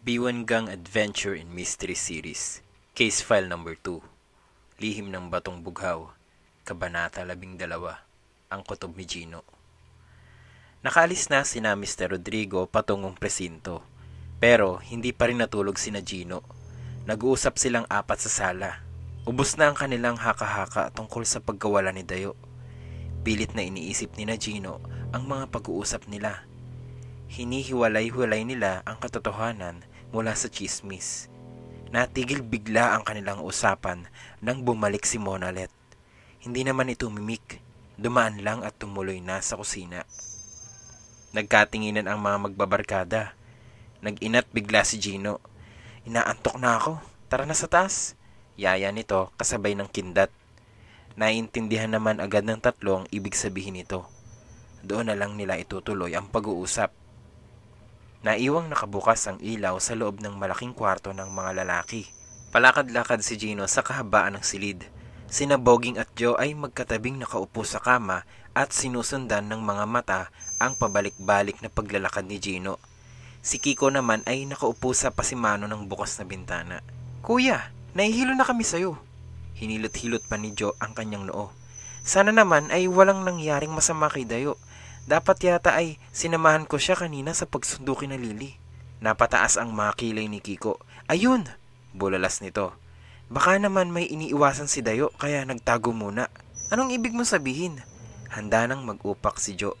B1 Gang Adventure in Mystery Series Case File Number 2 Lihim ng Batong Bughaw Kabanata 12 Ang Kotob ni Gino Nakalis na sina Mr. Rodrigo patungong presinto pero hindi pa rin natulog sina Gino. Nag-uusap silang apat sa sala. Ubus na ang kanilang haka-haka tungkol sa pagkawala ni Dayo. Pilit na iniisip ni na Gino ang mga pag-uusap nila. Hinihiwalay-hiwalay nila ang katotohanan mula sa chismis. Natigil bigla ang kanilang usapan nang bumalik si Monalet. Hindi naman ito mimik. Dumaan lang at tumuloy na sa kusina. Nagkatinginan ang mga magbabarkada. Nag-inat bigla si Gino. Inaantok na ako. Tara na sa taas. Yaya nito kasabay ng kindat. Naiintindihan naman agad ng tatlo ang ibig sabihin nito. Doon na lang nila itutuloy ang pag-uusap. Naiwang nakabukas ang ilaw sa loob ng malaking kwarto ng mga lalaki. Palakad-lakad si Gino sa kahabaan ng silid. Sina Boging at Joe ay magkatabing nakaupo sa kama at sinusundan ng mga mata ang pabalik-balik na paglalakad ni Gino. Si Kiko naman ay nakaupo sa pasimano ng bukas na bintana. Kuya, nahihilo na kami sa'yo. Hinilot-hilot pa ni Joe ang kanyang noo. Sana naman ay walang nangyaring masama kay Dayo. Dapat yata ay sinamahan ko siya kanina sa pagsundo kina Lily. Napataas ang mga kilay ni Kiko. Ayun! Bulalas nito. Baka naman may iniiwasan si Dayo kaya nagtago muna. Anong ibig mo sabihin? Handa nang mag-upak si Jo.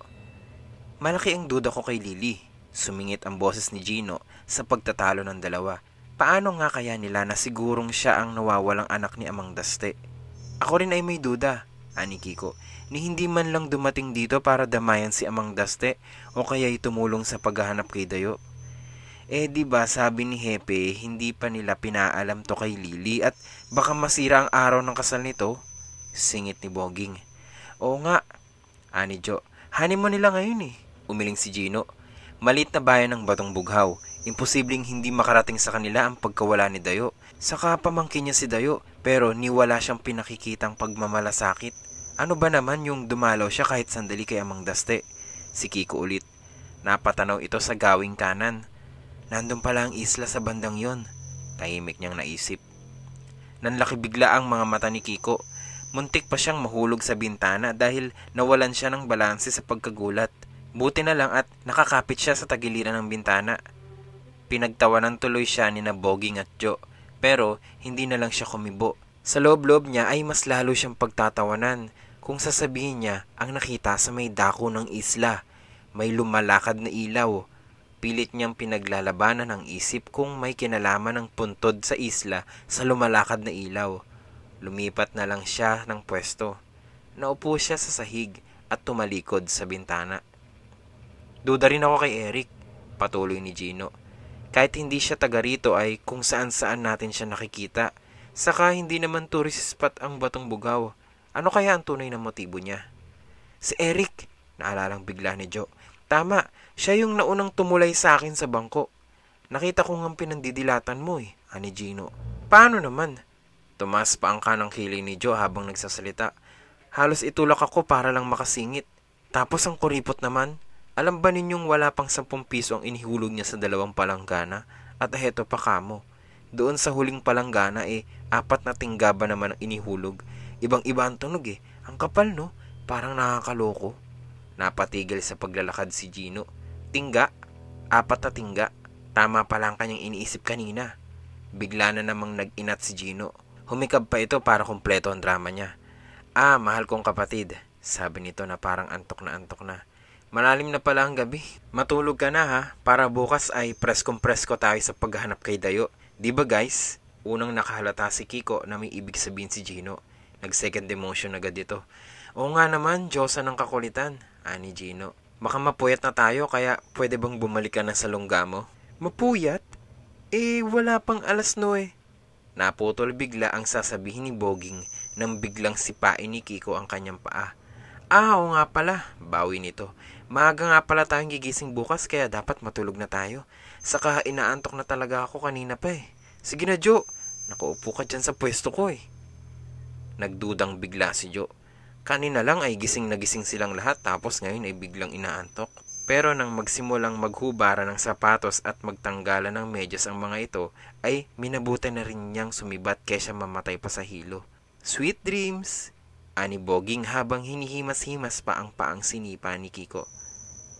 Malaki ang duda ko kay Lily. Sumingit ang boses ni Gino sa pagtatalo ng dalawa. Paano nga kaya nila na sigurong siya ang nawawalang anak ni Amang Daste? Ako rin ay may duda ani Kiko, ni hindi man lang dumating dito para damayan si Amang Daste o kaya tumulong sa paghahanap kay Dayo. Eh di ba sabi ni Hepe, hindi pa nila pinaalam to kay Lily at baka masira ang araw ng kasal nito? Singit ni Boging. Oo nga, ani Jo, hani nila ngayon eh, umiling si Gino. Malit na bayan ng Batong Bughaw, Imposibleng hindi makarating sa kanila ang pagkawala ni Dayo. Saka pamangkin niya si Dayo pero niwala siyang pinakikitang pagmamalasakit. Ano ba naman yung dumalaw siya kahit sandali kay Amang Daste? Si Kiko ulit. Napatanaw ito sa gawing kanan. Nandun pala ang isla sa bandang yon. Tahimik niyang naisip. Nanlaki bigla ang mga mata ni Kiko. Muntik pa siyang mahulog sa bintana dahil nawalan siya ng balanse sa pagkagulat. Buti na lang at nakakapit siya sa tagiliran ng bintana. Pinagtawanan tuloy siya ni na Boging at Jo, pero hindi na lang siya kumibo. Sa loob-loob niya ay mas lalo siyang pagtatawanan kung sasabihin niya ang nakita sa may dako ng isla. May lumalakad na ilaw. Pilit niyang pinaglalabanan ang isip kung may kinalaman ng puntod sa isla sa lumalakad na ilaw. Lumipat na lang siya ng pwesto. Naupo siya sa sahig at tumalikod sa bintana. Duda rin ako kay Eric, patuloy ni Gino. Kahit hindi siya taga rito ay kung saan-saan natin siya nakikita. Saka hindi naman tourist spot ang Batong Bugaw. Ano kaya ang tunay na motibo niya? Si Eric, naalalang bigla ni Joe. Tama, siya yung naunang tumulay sa akin sa bangko. Nakita ko ngang pinandidilatan mo eh, ani Gino. Paano naman? Tumas pa ang kanang kiling ni Joe habang nagsasalita. Halos itulak ako para lang makasingit. Tapos ang kuripot naman, alam ba ninyong wala pang 10 piso ang inihulog niya sa dalawang palanggana? At heto pa kamo. Doon sa huling palanggana eh, apat na tinggaba naman ang inihulog. Ibang-iba ang tunog eh. Ang kapal no, parang nakakaloko. Napatigil sa paglalakad si Gino. Tingga, apat na tingga. Tama pa lang kanyang iniisip kanina. Bigla na namang nag-inat si Gino. Humikab pa ito para kumpleto ang drama niya. Ah, mahal kong kapatid, sabi nito na parang antok na antok na. Malalim na pala ang gabi. Matulog ka na ha, para bukas ay preskong ko tayo sa paghahanap kay Dayo. Di ba guys? Unang nakahalata si Kiko na may ibig sabihin si Gino. Nag-second emotion agad dito. O nga naman, Diyosa ng kakulitan, ani ah, Gino. Baka mapuyat na tayo kaya pwede bang bumalik ka na sa lungga mo? Mapuyat? Eh, wala pang alas no eh. Naputol bigla ang sasabihin ni Boging nang biglang sipain ni Kiko ang kanyang paa. Ah, oo nga pala, bawi nito. Maaga nga pala tayong gigising bukas kaya dapat matulog na tayo. Saka inaantok na talaga ako kanina pa eh. Sige na Jo, nakaupo ka dyan sa pwesto ko eh. Nagdudang bigla si Jo. Kanina lang ay gising na gising silang lahat tapos ngayon ay biglang inaantok. Pero nang magsimulang maghubara ng sapatos at magtanggalan ng medyas ang mga ito, ay minabuti na rin niyang sumibat kaysa mamatay pa sa hilo. Sweet dreams! Ani Boging habang hinihimas-himas pa ang paang sinipa ni Kiko.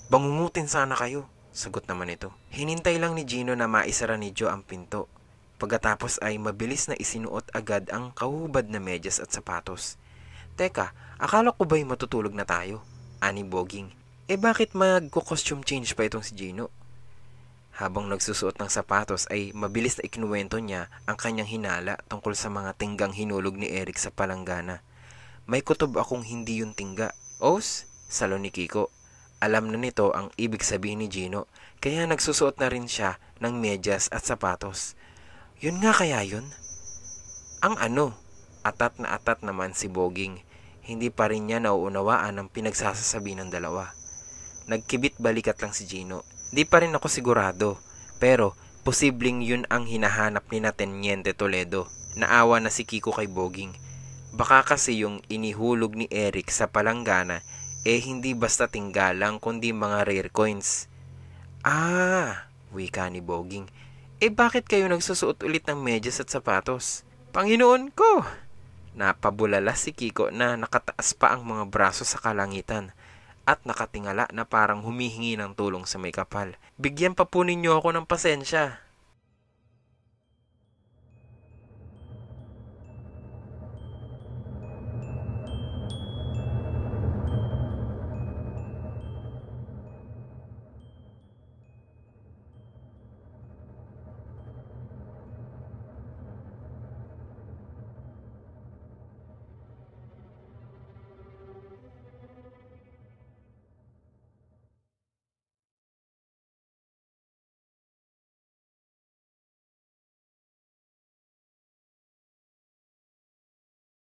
Bangungutin sana kayo, sagot naman ito. Hinintay lang ni Gino na maisara ni Joe ang pinto. Pagkatapos ay mabilis na isinuot agad ang kahubad na medyas at sapatos. Teka, akala ko ba'y matutulog na tayo? Ani Boging. Eh bakit magko-costume change pa itong si Gino? Habang nagsusuot ng sapatos ay mabilis na ikinuwento niya ang kanyang hinala tungkol sa mga tinggang hinulog ni Eric sa palanggana. May kutob akong hindi yun tingga. Os? Salo ni Kiko. Alam na nito ang ibig sabihin ni Gino, kaya nagsusuot na rin siya ng medyas at sapatos. Yun nga kaya yun? Ang ano? Atat na atat naman si Boging. Hindi pa rin niya nauunawaan ang pinagsasasabi ng dalawa. Nagkibit balikat lang si Gino. Di pa rin ako sigurado. Pero posibleng yun ang hinahanap ni na Teniente Toledo. Naawa na si Kiko kay Boging Baka kasi yung inihulog ni Eric sa palanggana eh hindi basta tinggalang kundi mga rare coins. Ah, wika ni Boging. Eh bakit kayo nagsusuot ulit ng medyas at sapatos? Panginoon ko! Napabulala si Kiko na nakataas pa ang mga braso sa kalangitan at nakatingala na parang humihingi ng tulong sa may kapal. Bigyan pa po ninyo ako ng pasensya.